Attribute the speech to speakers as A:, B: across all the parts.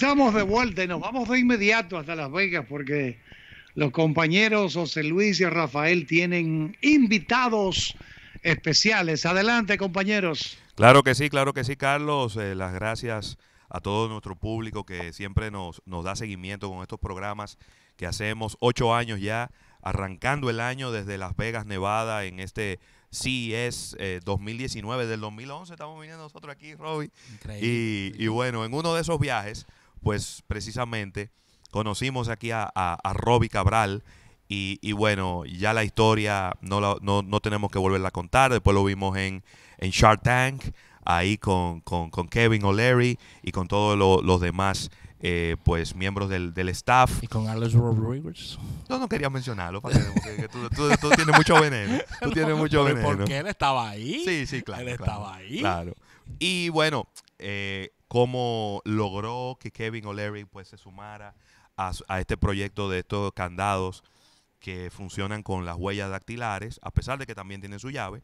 A: estamos de vuelta y nos vamos de inmediato hasta Las Vegas porque los compañeros José Luis y Rafael tienen invitados especiales. Adelante, compañeros.
B: Claro que sí, claro que sí, Carlos. Eh, las gracias a todo nuestro público que siempre nos, nos da seguimiento con estos programas que hacemos ocho años ya, arrancando el año desde Las Vegas, Nevada, en este CES 2019, eh, del 2011 estamos viniendo nosotros aquí, Robbie. Increíble. y bueno, en uno de esos viajes pues precisamente conocimos aquí a, a, Robbie Cabral y, bueno, ya la historia no, la, no, no, tenemos que volverla a contar, después lo vimos en, en Shark Tank, ahí con, con, Kevin O'Leary y con todos los demás. Eh, pues miembros del,
C: staff. Y con Alex Rodriguez. Yo no quería mencionarlo, porque tú, tienes mucho veneno. Tú tienes mucho veneno. Porque él estaba ahí. Sí, sí, claro. Él estaba ahí. Claro. Y
B: bueno, eh, cómo logró que Kevin O'Leary pues, se sumara a, este proyecto de estos candados que funcionan con las huellas dactilares, a pesar de que también tienen su llave.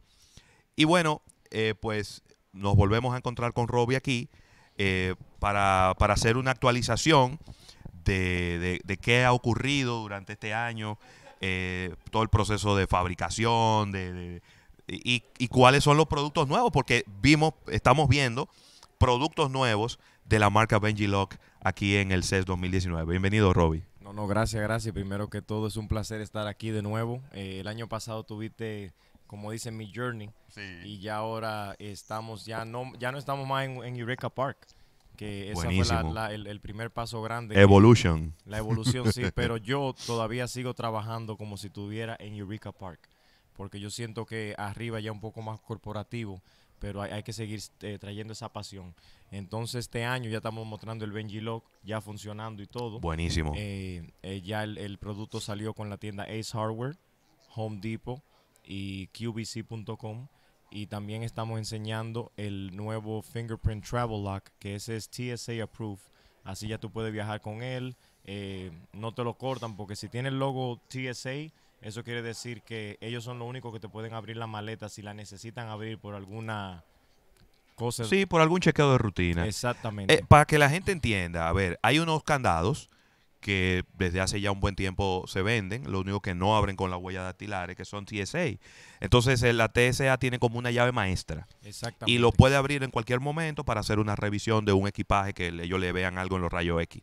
B: Y bueno, eh, pues nos volvemos a encontrar con Robbie aquí eh, para, hacer una actualización de, qué ha ocurrido durante este año, eh, todo el proceso de fabricación y, y, cuáles son los productos nuevos, porque vimos, estamos viendo productos nuevos de la marca Benji Lock aquí en el CES 2019. Bienvenido,
D: Robbie. No, no, gracias, gracias. Primero que todo, es un placer estar aquí de nuevo. Eh, el año pasado tuviste, como dicen, mi journey. Y ya ahora estamos, ya no, ya no estamos más en, Eureka Park que ese fue el, primer paso grande. Evolution. la evolución, sí, pero yo todavía sigo trabajando como si estuviera en Eureka Park, porque yo siento que arriba ya un poco más corporativo, pero hay, que seguir eh, trayendo esa pasión. Entonces este año ya estamos mostrando el Benji Lock ya funcionando y todo. Buenísimo. Eh, eh, ya el, producto salió con la tienda Ace Hardware, Home Depot y QVC.com. Y también estamos enseñando el nuevo Fingerprint Travel Lock, que ese es TSA Approved. Así ya tú puedes viajar con él. no te lo cortan porque si tiene el logo TSA, eso quiere decir que ellos son los únicos que te pueden abrir la maleta si la necesitan abrir por alguna cosa. Sí,
B: por algún chequeo de rutina. Exactamente. Eh, para que la gente entienda, a ver, hay unos candados que desde hace ya un buen tiempo se venden, lo único que no abren con la huella es que son TSA. Entonces eh, la TSA tiene como una llave maestra.
D: Exactamente. Y lo
B: puede abrir en cualquier momento para hacer una revisión de un equipaje que ellos le vean algo en los rayos X.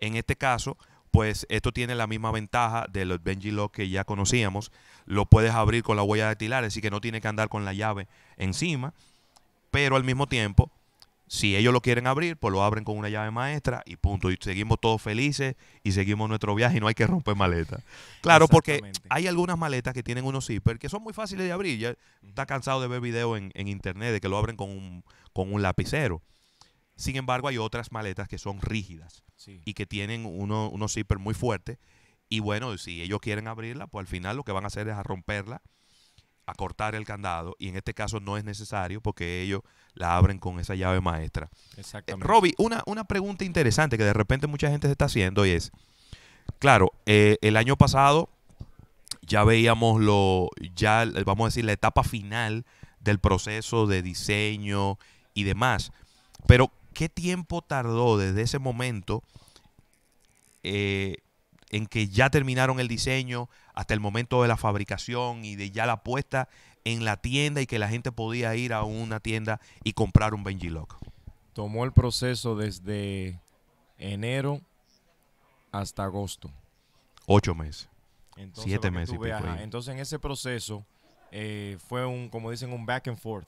B: En este caso, pues esto tiene la misma ventaja de los Benji Lock que ya conocíamos. Lo puedes abrir con la huella de tilar, así que no tiene que andar con la llave encima. Pero al mismo tiempo, si ellos lo quieren abrir, pues lo abren con una llave maestra y punto. Y seguimos todos felices y seguimos nuestro viaje y no hay que romper maletas. Claro, porque hay algunas maletas que tienen unos zipper que son muy fáciles de abrir. Ya está cansado de ver videos en, internet de que lo abren con un, con un lapicero. Sin embargo, hay otras maletas que son rígidas y que tienen unos zippers muy fuertes. Y bueno, si ellos quieren abrirla, pues al final lo que van a hacer es a romperla, a cortar el candado. Y en este caso no es necesario porque ellos la abren con esa llave maestra.
D: Eh, Exactamente.
B: una, una pregunta interesante que de repente mucha gente se está haciendo y es, claro, eh, el año pasado ya veíamos lo, ya vamos a decir, la etapa final del proceso de diseño y demás. Pero ¿Qué tiempo tardó desde ese momento eh, en que ya terminaron el diseño hasta el momento de la fabricación y de ya la puesta en la tienda y que la gente podía ir a una tienda y comprar un Benji Lock?
D: Tomó el proceso desde enero hasta agosto. Ocho meses. siete meses. entonces en ese proceso eh, fue un, como dicen, un back and forth.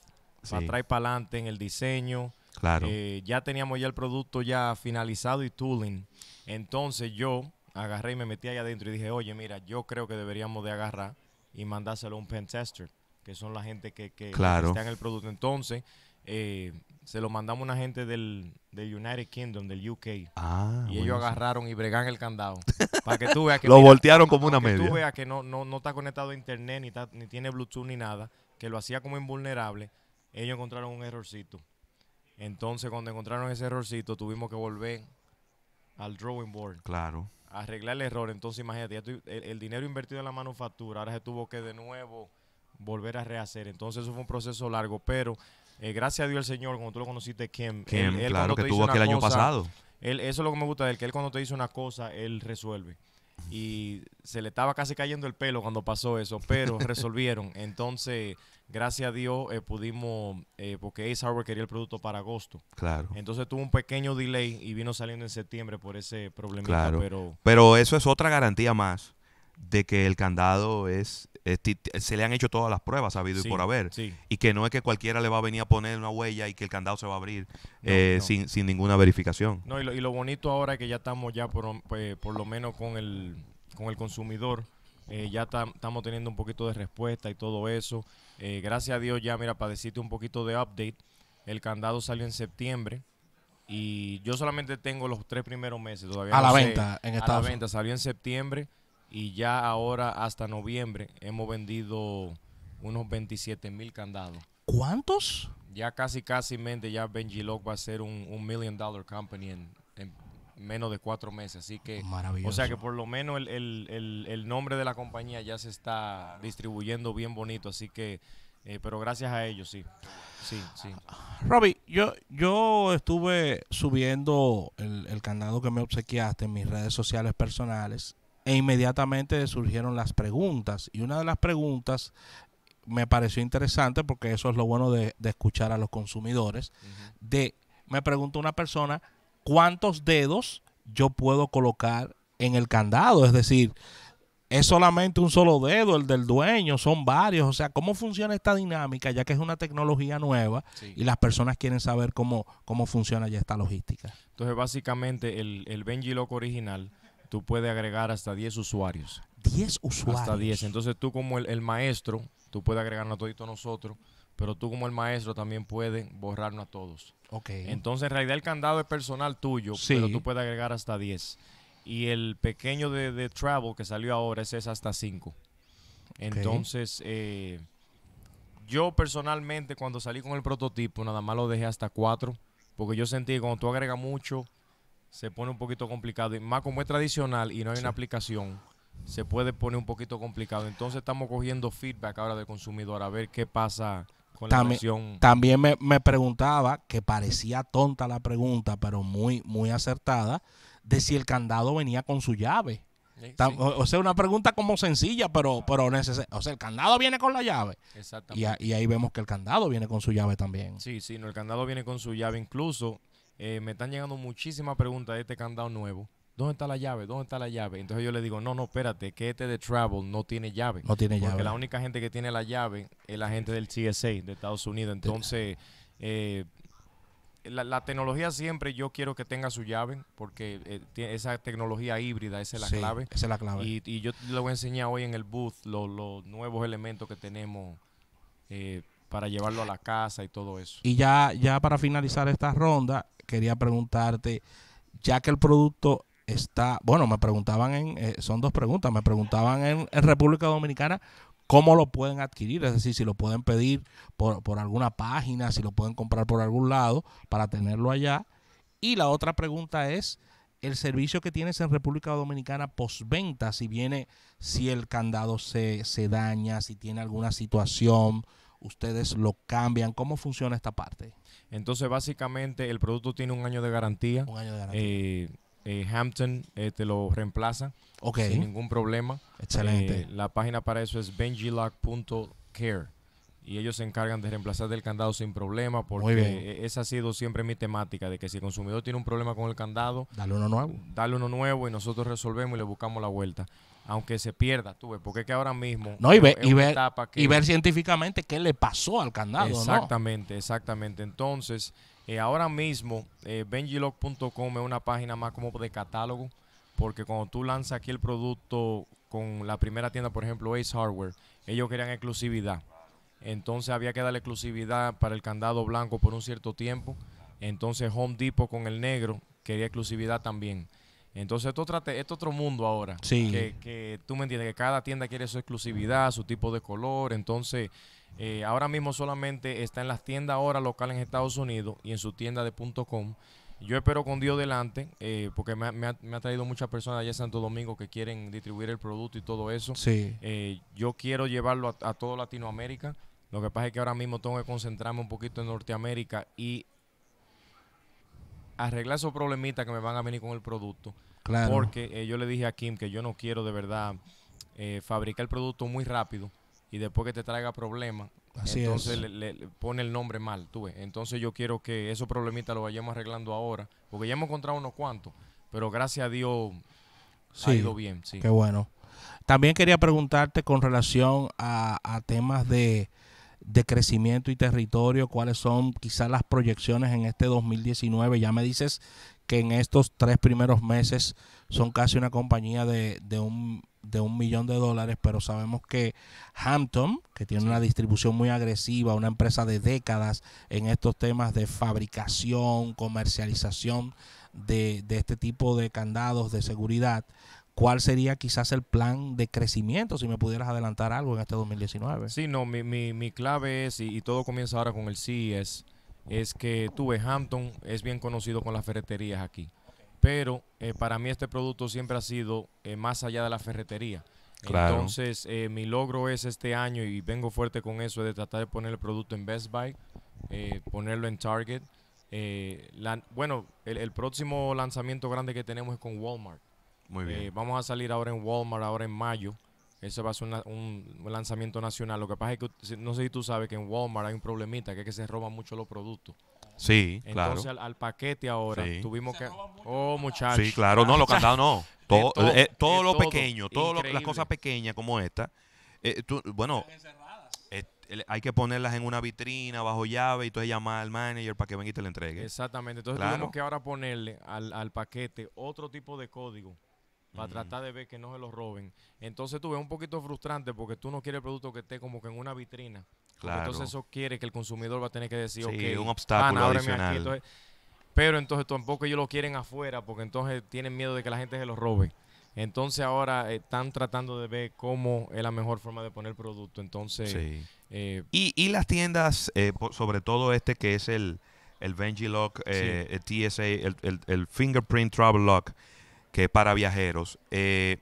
D: Para atrás para adelante en el diseño, Claro. Eh, ya teníamos ya el producto ya finalizado y tooling. Entonces yo agarré y me metí allá adentro y dije, oye, mira, yo creo que deberíamos de agarrar y mandárselo a un pen tester, que son la gente que, que está en el producto. Entonces, eh, se lo mandamos a una gente del, United Kingdom, del UK. Ah, y ellos agarraron y bregan el candado. para que tú veas que... lo voltearon como una media. tú veas que no, no, no está conectado a internet, ni, ni tiene Bluetooth, ni nada, que lo hacía como invulnerable, ellos encontraron un errorcito. Entonces, cuando encontraron ese errorcito, tuvimos que volver al drawing board. Claro. arreglar el error. Entonces, imagínate, el, dinero invertido en la manufactura, ahora se tuvo que de nuevo volver a rehacer. Entonces, eso fue un proceso largo, pero eh, gracias a Dios el Señor, como tú lo conociste, Kim, él, que tuvo aquel año pasado. eso es lo que me gusta de él, que él cuando te dice una cosa, él resuelve. Y se le estaba casi cayendo el pelo cuando pasó eso, pero resolvieron. Entonces, gracias a Dios eh, pudimos, eh, porque Ace Hardware quería el producto para agosto. Claro. Entonces tuvo un pequeño delay y vino saliendo en septiembre por ese problemita. Claro.
B: Pero, eso es otra garantía más de que el candado es, se le han hecho todas las pruebas, sabido y por haber. Y que no es que cualquiera le va a venir a poner una huella y que el candado se va a abrir eh, Sin, sin, ninguna verificación.
D: No, y lo, bonito ahora es que ya estamos ya por, por lo menos con el, con el consumidor eh, ya estamos teniendo un poquito de respuesta y todo eso. Eh, gracias a Dios ya, mira, para decirte un poquito de update, el candado salió en septiembre y yo solamente tengo los tres primeros meses todavía. A la venta, en Estados Unidos. A la venta, salió en septiembre y ya ahora hasta noviembre hemos vendido unos 27 mil candados. ¿Cuántos? Ya casi, casi mente, ya Benji Lock va a ser un, million dollar company en menos de cuatro meses. Así que, oh, o sea que por lo menos el, nombre de la compañía ya se está distribuyendo bien bonito. Así que, eh, pero gracias a ellos, sí. Sí, sí.
C: Robbie, yo, yo estuve subiendo el, el candado que me obsequiaste en mis redes sociales personales e inmediatamente surgieron las preguntas. Y una de las preguntas me pareció interesante porque eso es lo bueno de, escuchar a los consumidores. De me preguntó una persona cuántos dedos yo puedo colocar en el candado. Es decir, es solamente un solo dedo, el del dueño, son varios. O sea, ¿cómo funciona esta dinámica? Ya que es una tecnología nueva y las personas quieren saber cómo, cómo funciona ya esta logística.
D: Entonces, básicamente, el, el Benji Loco original, tú puedes agregar hasta 10 usuarios. 10 usuarios. Hasta 10. Entonces, tú como el, maestro, tú puedes agregarnos todos nosotros pero tú como el maestro también puedes borrarnos a todos. Ok. Entonces, en realidad el candado es personal tuyo, pero tú puedes agregar hasta 10. Y el pequeño de, de Travel que salió ahora, ese es hasta 5. Entonces, eh, yo personalmente cuando salí con el prototipo, nada más lo dejé hasta 4, porque yo sentí que cuando tú agregas mucho, se pone un poquito complicado. Y más como es tradicional y no hay una aplicación, se puede poner un poquito complicado. Entonces estamos cogiendo feedback ahora del consumidor a ver qué pasa también,
C: me, preguntaba, que parecía tonta la pregunta, pero muy, muy acertada, de si el candado venía con su llave. O, sea, una pregunta como sencilla, pero, pero O sea, el candado viene con la llave.
D: Exactamente. Y,
C: ahí vemos que el candado viene con su llave también.
D: Sí, sí, no, el candado viene con su llave. Incluso eh, me están llegando muchísimas preguntas de este candado nuevo. ¿dónde está la llave? ¿Dónde está la llave? Entonces yo le digo, no, no, espérate, que este de Travel no tiene llave. No tiene llave. Porque la única gente que tiene la llave es la gente del csa de Estados Unidos. Entonces, eh, la, tecnología siempre yo quiero que tenga su llave, porque eh, esa tecnología híbrida, esa es la clave. Esa es la clave. Y, yo le voy a enseñar hoy en el booth los nuevos elementos que tenemos. Eh, para llevarlo a la casa y todo eso.
C: Y ya, ya para finalizar esta ronda, quería preguntarte, ya que el producto está, bueno, me preguntaban en, eh, son dos preguntas, me preguntaban en, República Dominicana cómo lo pueden adquirir, es decir, si lo pueden pedir por, alguna página, si lo pueden comprar por algún lado para tenerlo allá. Y la otra pregunta es, el servicio que tienes en República Dominicana postventa, si viene, si el candado se, se, daña, si tiene alguna situación, ustedes lo cambian, ¿cómo funciona esta parte?
D: Entonces, básicamente, el producto tiene un año de garantía. Un año de garantía. Eh, eh, Hampton eh, te lo reemplaza sin ningún problema. Excelente. Eh, la página para eso es benjilock.care y ellos se encargan de reemplazar del candado sin problema porque e, esa ha sido siempre mi temática de que si el consumidor tiene un problema con el candado, dale uno nuevo. Dale uno nuevo y nosotros resolvemos y le buscamos la vuelta. Aunque se pierda, tú porque que ahora mismo. No, y, ver, y ver científicamente qué le pasó al candado. Exactamente, exactamente. Entonces, eh, ahora mismo, eh, es una página más como de catálogo, porque cuando tú lanzas aquí el producto con la primera tienda, por ejemplo, Ace Hardware, ellos querían exclusividad. Entonces había que darle exclusividad para el candado blanco por un cierto tiempo. Entonces Home Depot con el negro quería exclusividad también. Entonces, esto es otro mundo ahora. Sí. Que, que, tú me entiendes, que cada tienda quiere su exclusividad, su tipo de color. Entonces, eh, ahora mismo solamente está en las tiendas ahora locales en Estados Unidos y en su tienda de punto .com. Yo espero con Dios delante, eh, porque me, ha, traído muchas personas allá en Santo Domingo que quieren distribuir el producto y todo eso. Sí. Eh, yo quiero llevarlo a, a, todo Latinoamérica. Lo que pasa es que ahora mismo tengo que concentrarme un poquito en Norteamérica y arreglar esos problemitas que me van a venir con el producto. Claro. Porque eh, yo le dije a Kim que yo no quiero de verdad eh, fabricar el producto muy rápido y después que te traiga problemas. Así entonces Le, le, pone el nombre mal, tú ves. Entonces yo quiero que esos problemitas los vayamos arreglando ahora, porque ya hemos encontrado unos cuantos, pero gracias a Dios ha ido bien. Sí. Qué bueno.
C: También quería preguntarte con relación a temas de, de crecimiento y territorio, cuáles son quizás las proyecciones en este 2019. Ya me dices que en estos tres primeros meses son casi una compañía de, un, millón de dólares, pero sabemos que Hampton, que tiene una distribución muy agresiva, una empresa de décadas en estos temas de fabricación, comercialización de, de este tipo de candados de seguridad, cuál sería quizás el plan de crecimiento, si me pudieras adelantar algo en este 2019.
D: Sí, no, mi, mi, mi clave es, y, todo comienza ahora con el sí, es, es que tuve Hampton, es bien conocido con las ferreterías aquí, pero eh, para mí este producto siempre ha sido eh, más allá de la ferretería. Claro. Entonces, eh, mi logro es este año, y vengo fuerte con eso, de tratar de poner el producto en Best Buy, ponerlo en Target. bueno, el próximo lanzamiento grande que tenemos es con Walmart. Muy bien. Eh, vamos a salir ahora en Walmart, ahora en mayo. Ese va a ser un lanzamiento nacional. Lo que pasa es que, no sé si tú sabes que en Walmart hay un problemita, que es que se roban mucho los productos. Sí, claro. Entonces, al, paquete ahora tuvimos que... Oh, muchachos. Sí, claro, no, lo cantado no. Eh, todo, lo pequeño, todas las cosas
B: pequeñas como esta. Eh, bueno, hay que ponerlas en una vitrina bajo llave y entonces llamar al manager para que venga y te la entregue. Exactamente. Entonces tenemos
D: que ahora ponerle al paquete otro tipo de código para tratar de ver que no se los roben. Entonces tú ves un poquito frustrante porque tú no quieres el producto que esté como que en una vitrina. Claro. Entonces eso quiere que el consumidor va a tener que decir, sí, un ah, obstáculo adicional. pero entonces tampoco ellos lo quieren afuera porque entonces tienen miedo de que la gente se los robe. Entonces ahora eh, están tratando de ver cómo es la mejor forma de poner el producto. Entonces, eh,
B: y, y, las tiendas, eh, sobre todo este que es el, el Benji Lock, el TSA, el, el Fingerprint Travel Lock que para viajeros. Eh,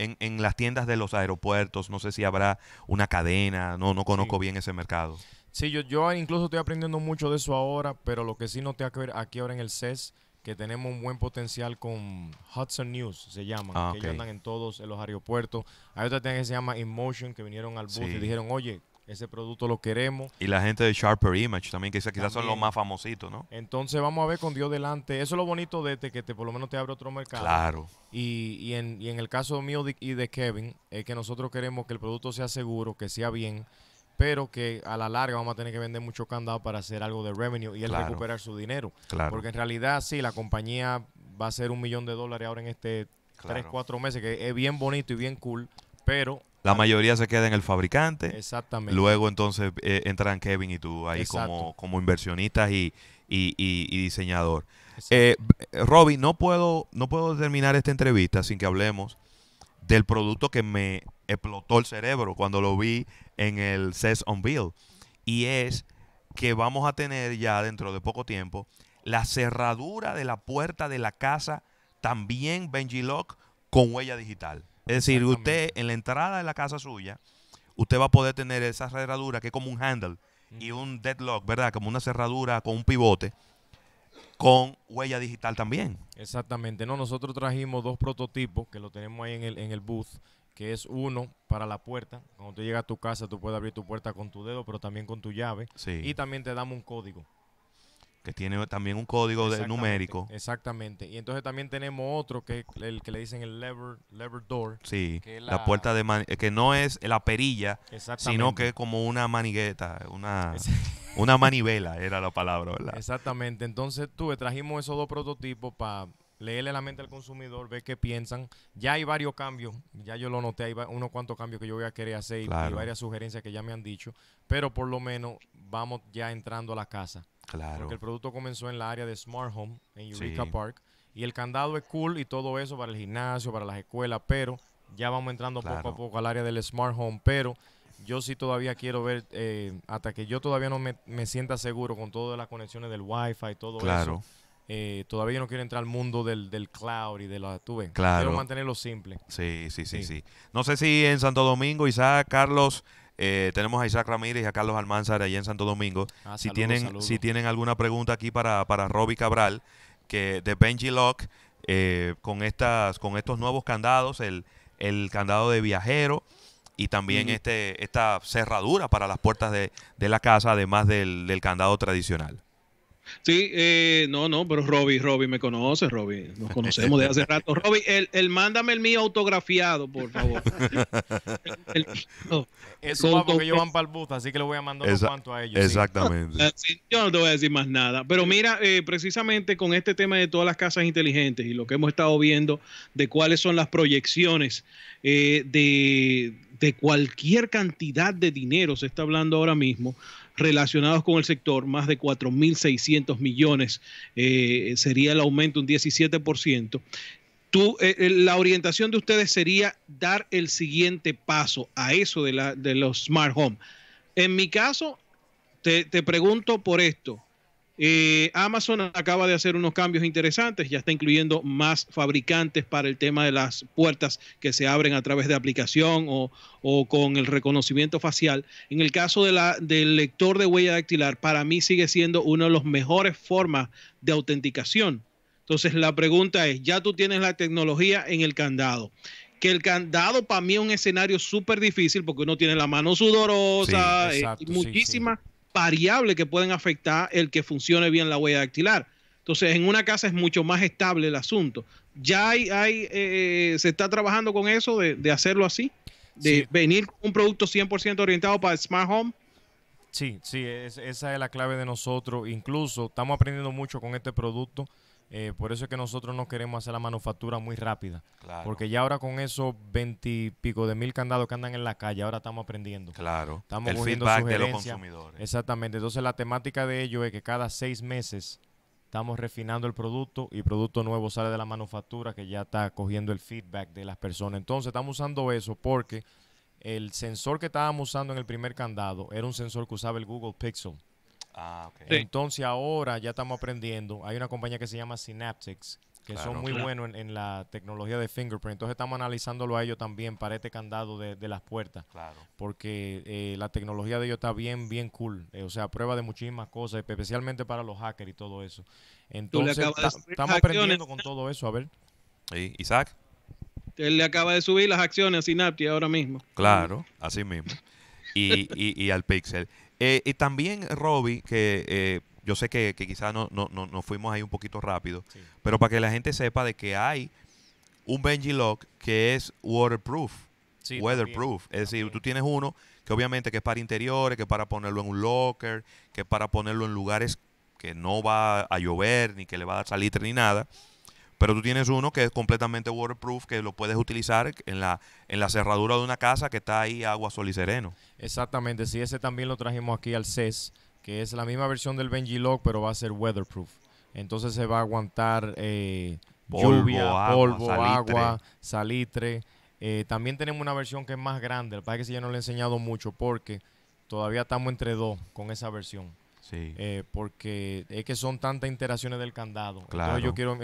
B: en, las tiendas de los aeropuertos, no sé si habrá una cadena, no, no conozco bien ese mercado.
D: Sí, yo, yo incluso estoy aprendiendo mucho de eso ahora, pero lo que sí no ver aquí ahora en el CES, que tenemos un buen potencial con Hudson News, se llama, ah, que andan en todos los aeropuertos. Hay otra tienda que se llama Inmotion, que vinieron al bus y dijeron, oye, ese producto lo queremos.
B: Y la gente de Sharper Image también, que quizás son los más
D: famositos, ¿no? Entonces vamos a ver con Dios delante. Eso es lo bonito de este, que te, por lo menos te abre otro mercado. Claro. Y, y, en, y en, el caso mío y de Kevin, es que nosotros queremos que el producto sea seguro, que sea bien, pero que a la larga vamos a tener que vender mucho candado para hacer algo de revenue y él recuperar su dinero. Claro. Porque en realidad sí, la compañía va a ser un millón de dólares ahora en este 3, tres, meses, que es bien bonito y bien cool, pero
B: la mayoría se queda en el fabricante. Exactamente. Luego entonces eh, entran Kevin y tú ahí como, como inversionistas y, diseñador. Eh, Robin, no puedo, no puedo terminar esta entrevista sin que hablemos del producto que me explotó el cerebro cuando lo vi en el CES Bill Y es que vamos a tener ya dentro de poco tiempo la cerradura de la puerta de la casa, también Benji Lock, con huella digital. Es decir, usted en la entrada de la casa suya, usted va a poder tener esa cerradura que es como un handle y un deadlock, ¿verdad? Como una cerradura con un pivote
D: con huella digital también. Exactamente. No, nosotros trajimos dos prototipos que lo tenemos ahí en el, en el booth, que es uno para la puerta. Cuando tú llegas a tu casa, tú puedes abrir tu puerta con tu dedo, pero también con tu llave. Y también te damos un código
B: que tiene también un código de numérico.
D: Exactamente. Y entonces también tenemos otro que el que le dicen el lever, lever door. Sí, la, puerta
B: de man, que no es la perilla, sino que es como una manigueta, una, una manivela era la palabra, ¿verdad?
D: Exactamente. Entonces tú trajimos esos dos prototipos para leerle la mente al consumidor, ver qué piensan. Ya hay varios cambios, ya yo lo noté, hay unos cuantos cambios que yo voy a querer hacer y varias sugerencias que ya me han dicho, pero por lo menos vamos ya entrando a la casa. Claro. Porque el producto comenzó en la área de Smart Home, en Eureka Park. Y el candado es cool y todo eso para el gimnasio, para las escuelas, pero ya vamos entrando poco a poco al área del Smart Home. Pero yo sí todavía quiero ver, eh, hasta que yo todavía no me, sienta seguro con todas las conexiones del Wi-Fi y todo eso. Eh, todavía no quiero entrar al mundo del, cloud y de la tuve. Claro. Quiero mantenerlo simple.
B: Sí, sí, sí, sí, sí, No sé si en Santo Domingo, Isaac, Carlos, eh, tenemos a Isaac Ramírez y a Carlos Almanzar allá en Santo Domingo. Ah, si, tienen, si tienen alguna pregunta aquí para, para Robbie Cabral, que de Benji Lock, eh, con, estas, con estos nuevos candados, el, el candado de viajero y también este, esta cerradura para las puertas de, de la casa, además del, del candado tradicional.
A: Sí, eh, no, no, pero Robby, Robby, me conoce, Robby, nos conocemos de hace rato. Robby, el, el, mándame el mío autografiado, por favor. Es Eso va porque yo van para el bus, así que le voy a mandar un cuanto a ellos. Exactamente. Ah, yo no te voy a decir más nada, pero mira, eh, precisamente con este tema de todas las casas inteligentes y lo que hemos estado viendo de cuáles son las proyecciones eh, de de cualquier cantidad de dinero, se está hablando ahora mismo, relacionados con el sector, más de 4.600 millones, eh, sería el aumento un 17%. Tú, eh, eh, la orientación de ustedes sería dar el siguiente paso a eso de, la, de los smart home. En mi caso, te, te pregunto por esto. Eh, Amazon acaba de hacer unos cambios interesantes, ya está incluyendo más fabricantes para el tema de las puertas que se abren a través de aplicación o, con el reconocimiento facial. En el caso de la, del lector de huella dactilar, para mí sigue siendo una de las mejores formas de autenticación. Entonces la pregunta es, ya tú tienes la tecnología en el candado que el candado para mí es un escenario súper difícil porque uno tiene la mano sudorosa, y eh, muchísima variables que pueden afectar el que funcione bien la huella dactilar. Entonces, en una casa es mucho más estable el asunto. Ya hay, hay eh, se está trabajando con eso de, hacerlo así, de venir con un producto 100% orientado para smart home.
D: Sí, sí, esa es la clave de nosotros. Incluso estamos aprendiendo mucho con este producto eh, por eso es que nosotros no queremos hacer la manufactura muy rápida. Porque ya ahora con esos veintipico de mil candados que andan en la calle, ahora estamos aprendiendo. Claro. Estamos el feedback de los consumidores. Exactamente. Entonces la temática de ello es que cada seis meses estamos refinando el producto y producto nuevo sale de la manufactura que ya está cogiendo el feedback de las personas. Entonces estamos usando eso porque el sensor que estábamos usando en el primer candado era un sensor que usaba el Google Pixel. Ah, Entonces ahora ya estamos aprendiendo. Hay una compañía que se llama Synaptics, que son muy buenos en, la tecnología de fingerprint. Entonces estamos analizándolo a ellos también para este candado de, las puertas. Claro. Porque eh, la tecnología de ellos está bien, bien cool. Eh, o sea, prueba de muchísimas cosas, especialmente para los hackers y todo eso. Entonces estamos aprendiendo con
A: todo eso. A ver. Isaac? Él le acaba de subir las acciones a Synaptics ahora mismo.
B: Claro, así mismo. Y, y, y al Pixel. Eh, y también, Robbie, que eh, yo sé que, quizás no, no, no, nos fuimos ahí un poquito rápido, pero para que la gente sepa de que hay un Benji Lock que es waterproof, weatherproof. es decir, tú tienes uno que obviamente que es para interiores, que es para ponerlo en un locker, que es para ponerlo en lugares que no va a llover, ni que le va a dar salitre, ni nada. Pero tú tienes uno que es completamente waterproof, que lo puedes utilizar en la, en la cerradura de una casa que está ahí agua, sol y sereno.
D: Exactamente, sí, ese también lo trajimos aquí al CES, que es la misma versión del Benji Lock, pero va a ser weatherproof. Entonces se va a aguantar eh, lluvia, agua, polvo, salitre. agua, salitre. Eh, también tenemos una versión que es más grande. El que si que no le he enseñado mucho porque todavía estamos entre dos con esa versión. Sí. Eh, porque es que son tantas interacciones del candado. Claro. yo quiero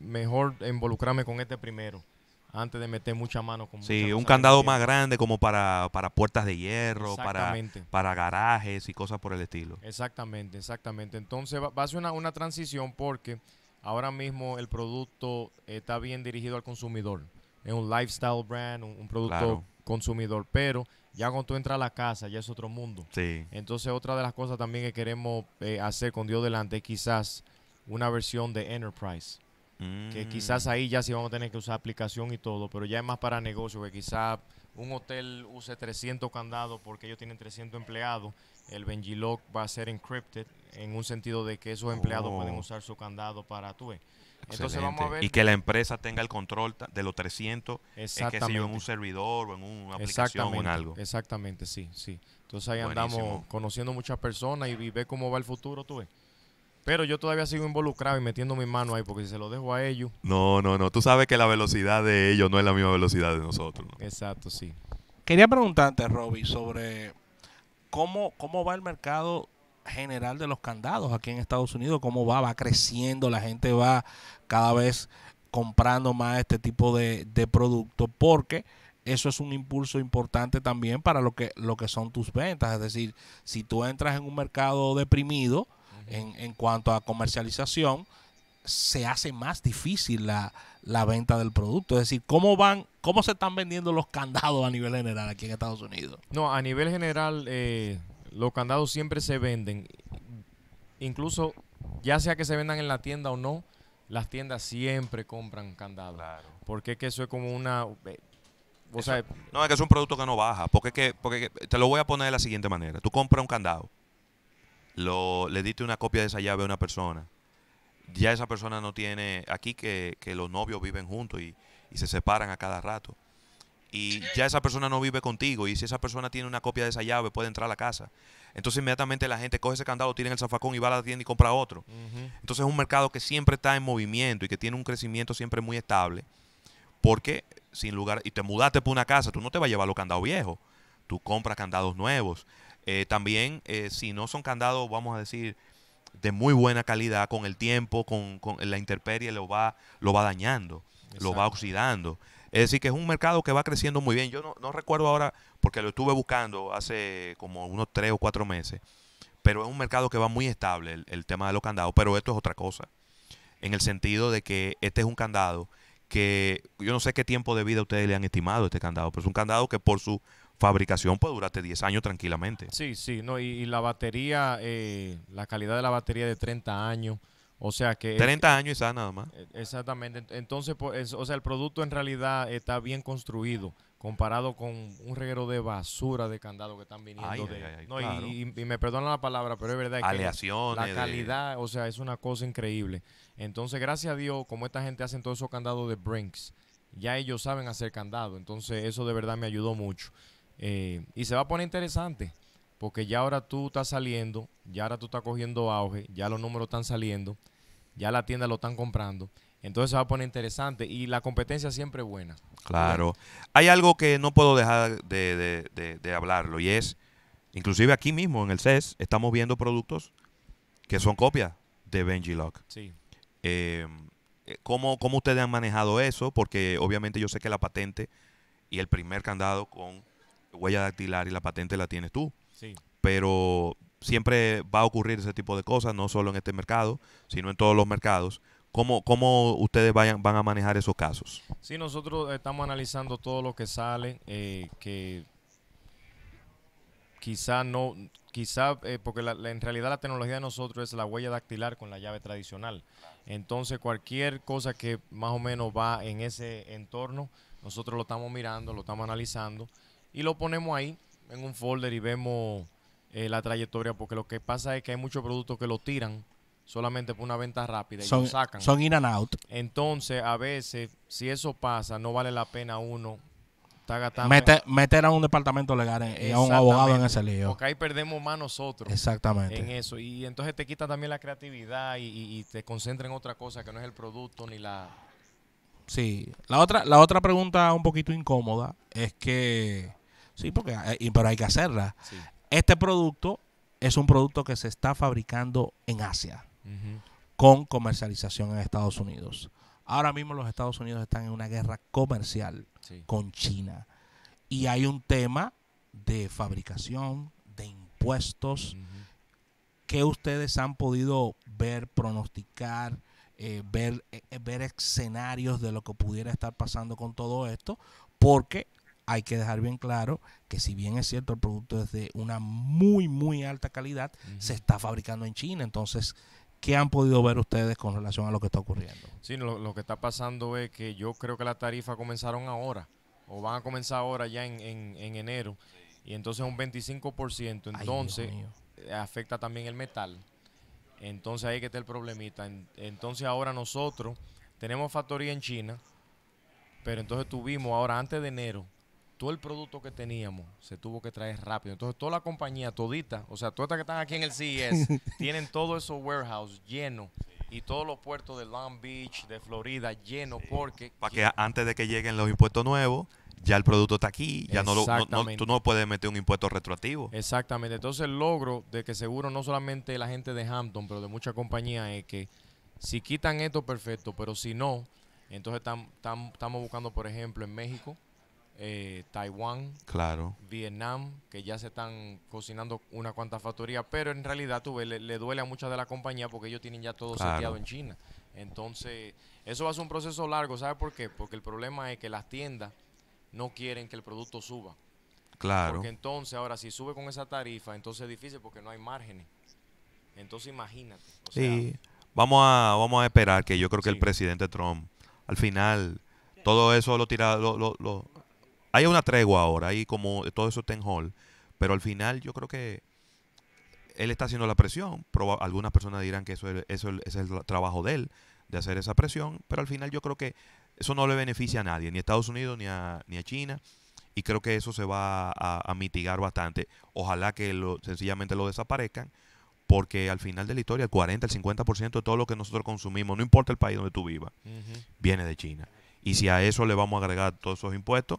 D: mejor involucrarme con este primero antes de meter mucha mano con Sí, un candado más grande
B: como para, para puertas de hierro, para, para garajes y cosas por el estilo.
D: Exactamente, exactamente. Entonces va, a ser una, una, transición porque ahora mismo el producto está bien dirigido al consumidor. Es un lifestyle brand, un, producto consumidor, pero ya cuando tú entras a la casa ya es otro mundo. Sí. Entonces otra de las cosas también que queremos eh, hacer con Dios delante es quizás una versión de Enterprise que mm. quizás ahí ya sí vamos a tener que usar aplicación y todo, pero ya es más para negocio, que quizás un hotel use 300 candados porque ellos tienen 300 empleados, el Lock va a ser encrypted en un sentido de que esos empleados oh. pueden usar su candado para tu. Entonces vamos a ver. Y que la
B: empresa tenga el control de los 300, que en un servidor o en una aplicación o en algo.
D: Exactamente, sí, sí. Entonces ahí andamos conociendo muchas personas y, ve cómo va el futuro, tuve pero yo todavía sigo involucrado y metiendo mi mano ahí porque si se lo dejo a ellos.
B: No, no, no. Tú sabes que la velocidad de ellos no es la misma
D: velocidad de nosotros. Exacto, sí. Quería preguntarte, Robby, sobre
C: cómo, cómo va el mercado general de los candados aquí en Estados Unidos, cómo va, va creciendo, la gente va cada vez comprando más este tipo de, de productos porque eso es un impulso importante también para lo que, lo que son tus ventas. Es decir, si tú entras en un mercado deprimido, en, cuanto a comercialización, se hace más difícil la, la, venta del producto. Es decir, ¿cómo van, cómo se están vendiendo los candados a nivel general aquí en Estados Unidos?
D: No, a nivel general, eh, los candados siempre se venden. Incluso, ya sea que se vendan en la tienda o no, las tiendas siempre compran candados. Porque es que eso es como una... Eh,
B: o sea, no, es que es un producto que no baja. Porque, que, porque te lo voy a poner de la siguiente manera. Tú compras un candado lo, le diste una copia de esa llave a una persona, ya esa persona no tiene, aquí que, que los novios viven juntos y, se separan a cada rato, y ya esa persona no vive contigo, y si esa persona tiene una copia de esa llave puede entrar a la casa. Entonces inmediatamente la gente coge ese candado, tira el zafacón y va a la tienda y compra otro. Entonces es un mercado que siempre está en movimiento y que tiene un crecimiento siempre muy estable, porque sin lugar, y te mudaste por una casa, tú no te vas a llevar los candados viejos, tú compras candados nuevos. Eh, también, eh, si no son candados, vamos a decir, de muy buena calidad, con el tiempo, con, la intemperie, lo va, lo va dañando, lo va oxidando. Es decir, que es un mercado que va creciendo muy bien. Yo no, recuerdo ahora, porque lo estuve buscando hace como unos tres o cuatro meses, pero es un mercado que va muy estable el, el tema de los candados, pero esto es otra cosa, en el sentido de que este es un candado que yo no sé qué tiempo de vida ustedes le han estimado a este candado, pero es un candado que por su fabricación
D: puede durarte 10 años tranquilamente. Sí, sí, no, y, la batería, eh, la calidad de la batería de 30 años. O sea que... 30 años y nada más. E, exactamente. Entonces, pues, o sea, el producto en realidad está bien construido comparado con un reguero de basura de candado que están viniendo. de, no, y, me perdonan la palabra, pero es verdad que la calidad, o sea, es una cosa increíble. Entonces, gracias a Dios, como esta gente hace todos esos candados de Brinks, ya ellos saben hacer candado. Entonces, eso de verdad me ayudó mucho. Eh, y se va a poner interesante, porque ya ahora tú estás saliendo, ya ahora tú estás cogiendo auge, ya los números están saliendo, ya la tienda lo están comprando. Entonces se va a poner interesante y la competencia siempre es buena.
B: Claro. Hay algo que no puedo dejar de, hablarlo y es, inclusive aquí mismo en el CES, estamos viendo productos que son copias de Benji Lock Sí. Em, eh, ¿cómo, ¿Cómo ustedes han manejado eso? Porque obviamente yo sé que la patente y el primer candado con huella dactilar y la patente la tienes tú. Pero siempre va a ocurrir ese tipo de cosas, no solo en este mercado, sino en todos los mercados. ¿Cómo, cómo ustedes vayan, van a manejar esos casos?
D: Sí, nosotros estamos analizando todo lo que sale, eh, que quizá no, quizá eh, porque en realidad la tecnología de nosotros es la huella dactilar con la llave tradicional. Entonces cualquier cosa que más o menos va en ese entorno, nosotros lo estamos mirando, lo estamos analizando y lo ponemos ahí en un folder y vemos eh, la trayectoria, porque lo que pasa es que hay muchos productos que lo tiran solamente por una venta rápida y son, lo sacan. Son in and out. Entonces, a veces, si eso pasa, no vale la pena uno estar gastando.
C: Meter, a un departamento legal eh, a un abogado en ese lío. Porque ahí
D: perdemos más nosotros. Exactamente. En eso. Y entonces te quita también la creatividad y te concentra en otra cosa que no es el producto ni la
C: Sí. La otra, la otra pregunta un poquito incómoda es que. Sí, porque eh, pero hay que hacerla. Este producto es un producto que se está fabricando en Asia con comercialización en Estados Unidos. Ahora mismo los Estados Unidos están en una guerra comercial con China. Y hay un tema de fabricación, de impuestos, que ustedes han podido ver, pronosticar, eh, ver, eh, eh, ver escenarios de lo que pudiera estar pasando con todo esto, porque hay que dejar bien claro que si bien es cierto el producto es de una muy, muy alta calidad, se está fabricando en China, entonces... ¿Qué han podido ver ustedes con relación a lo que está ocurriendo?
D: Sí, lo, lo que está pasando es que yo creo que las tarifas comenzaron ahora, o van a comenzar ahora ya en, en, enero, y entonces un 25%, entonces afecta también el metal entonces ahí que está el problemita. Entonces ahora nosotros tenemos factoría en China, pero entonces tuvimos ahora antes de enero, todo el producto que teníamos se tuvo que traer rápido. Entonces toda la compañía, todita, o sea, todas estas que están aquí en el CES, tienen todos esos warehouse llenos y todos los puertos de Long Beach, de Florida, llenos porque...
B: Para que antes de que lleguen los impuestos nuevos ya el producto está aquí, ya no, lo, no, tú no puedes meter un impuesto retroactivo.
D: Exactamente. Entonces el logro de que seguro no solamente la gente de Hampton, pero de muchas compañías es que si quitan esto, perfecto, pero si no, entonces estamos buscando, por ejemplo, en México, eh, Taiwán, claro. Vietnam, que ya se están cocinando una cuantas factoría pero en realidad tú ves, le, duele a muchas de las compañías porque ellos tienen ya todo seteado en China. Entonces, eso va a ser un proceso largo, ¿sabes por qué? Porque el problema es que las tiendas no quieren que el producto suba. Claro. Porque entonces, ahora, si sube con esa tarifa, entonces es difícil porque no hay márgenes. Entonces, imagínate.
B: sí. vamos, a, vamos a esperar que yo creo que el presidente Trump, al final, todo eso lo tira. Lo, lo, lo, hay una tregua ahora, ahí como todo eso está en hall, pero al final yo creo que él está haciendo la presión. algunas personas dirán que eso, eso, es el trabajo de él, de hacer esa presión, pero al final yo creo que eso no le beneficia a nadie, ni a Estados Unidos ni a, ni a China. Y creo que eso se va a, mitigar bastante. Ojalá que lo, sencillamente lo desaparezcan, porque al final de la historia, el 40, el 50% de todo lo que nosotros consumimos, no importa el país donde tú vivas, viene de China. Y si a eso le vamos a agregar todos esos impuestos,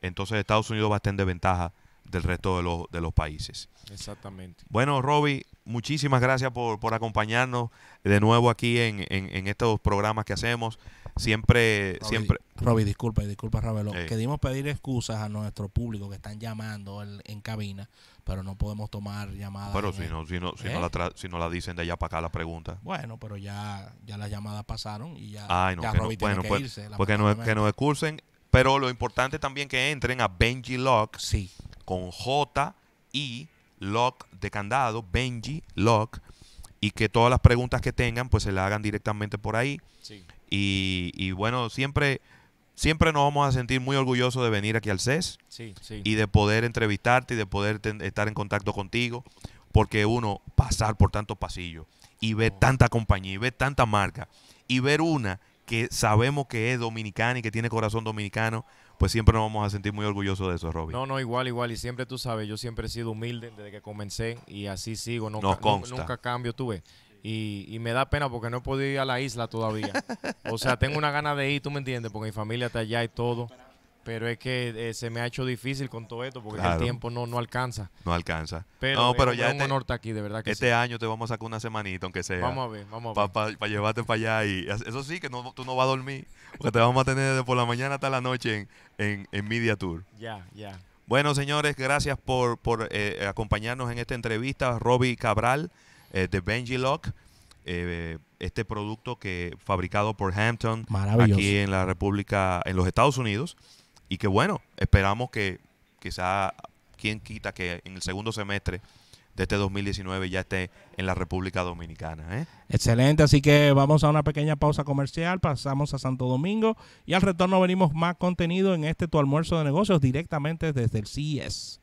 B: entonces Estados Unidos va a estar en desventaja del resto de los, de los países.
D: Exactamente.
B: Bueno, Robbie, muchísimas gracias por, acompañarnos de nuevo aquí en, estos programas que hacemos. Siempre, siempre. Robby, disculpa, disculpa, Ravelo. Quedimos
C: Queríamos pedir excusas a nuestro público que están llamando en cabina, pero no podemos tomar llamadas. Pero si, no, si no, si, no ¿Eh?
B: la si no la dicen de allá para acá la pregunta.
C: Bueno, pero ya, ya las llamadas pasaron y ya, Ay, que que irse. nos, que
B: pero lo importante también que entren a Benji Lock sí. con J I lock de candado, Benji lock, y que todas las preguntas que tengan pues se las hagan directamente por ahí. Sí. Y, bueno, siempre, siempre nos vamos a sentir muy orgullosos de venir aquí al CES y de poder entrevistarte y de poder estar en contacto contigo, porque uno pasar por tantos pasillos y ver oh. tanta compañía y ver tanta marca y ver una que sabemos que es dominicana y que tiene corazón dominicano, pues siempre nos vamos a sentir muy orgullosos de eso, Robin.
D: No, no, igual, igual. Y siempre tú sabes, yo siempre he sido humilde desde que comencé y así sigo. Nunca, nunca cambio, tú ves. Y, y, me da pena porque no he podido ir a la isla todavía. o sea, tengo una gana de ir, tú me entiendes, porque mi familia está allá y todo. Pero es que eh, se me ha hecho difícil con todo esto porque el tiempo no, no alcanza. No alcanza. Pero, pero ya es este, un aquí, de verdad que Este
B: año te vamos a sacar una semanita, aunque sea. Vamos a ver, vamos a ver. Para llevarte para allá. y Eso sí, que no, tú no vas a dormir porque te vamos a tener desde por la mañana hasta la noche en, Media Tour. Ya, ya. Bueno, señores, gracias por, eh, acompañarnos en esta entrevista. Robbie Cabral eh, de Benji Lock. este producto que fabricado por Hampton aquí en la República, en los Estados Unidos. Y que bueno, esperamos que quizá quien quita que en el segundo semestre de este 2019 ya esté en la República Dominicana. ¿eh?
C: Excelente, así que vamos a una pequeña pausa comercial, pasamos a Santo Domingo y al retorno venimos más contenido en este tu almuerzo de negocios directamente desde el CIES.